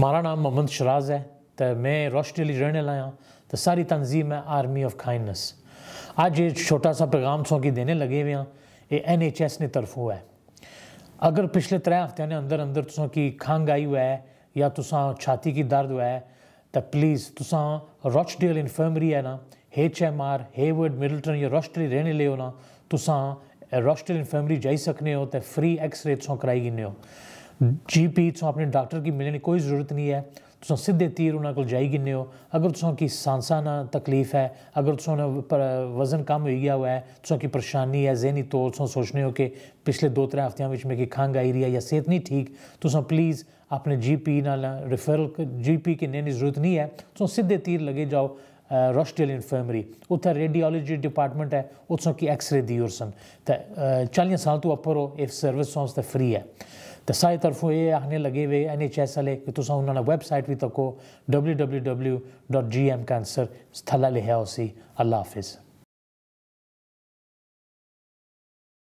मारा नाम मोहम्मद शराज है तो मैं रोश डेली रहने लाया तो सारी तंजीम है आर्मी ऑफ काइंडनेस आज ये छोटा सा पैगाम सौ की देने लगे हुए हैं ये एन एच एस ने तरफ हुआ है अगर पिछले त्रै हफ्त ने अंदर अंदर तुसा की खंघ आई हुआ है या तुसा छाती की दर्द हुआ है तो प्लीज़ तुसा रॉचडेल इन्फर्मरी है ना H M R Heywood Middleton या रॉस्टली रहने लो ना तुसा रॉस्टल इन्फर्मरी जाई सकने हो तो फ्री एक्सरे तुसा कराई गिने जी पी तुम तो अपने डॉक्टर की मिलने की कोई जरूरत नहीं है तुस सीधे तीर उन्होंने को जाई गिने अगर तुम की सांसा ना तकलीफ है अगर तुम वजन कम हो गया हुआ है तुम की परेशानी है जहनी तौर तुम सोचने हो कि पिछले दो त्रे हफ्तों में मेरी खंघ आई रही है या सेहत नहीं ठीक तुम प्लीज़ अपने जी पी ना रिफरल जी पी किन्ने की जरूरत नहीं है तुम सीधे तीर लगे जाओ रोस्टियल इनफर्मरी उतना रेडियोलॉजी डिपार्टमेंट है उत्सव की एक्सरे दी और सन चालीस साल तू अपर हो इफ सर्विस फ्री है सारी तरफों ये आखने लगे वे एन एच एस आए कि तुम उन्होंने वैबसाइट भी तको W W W dot G M cancer स्थल लिखा उसी अल्लाह हाफिज़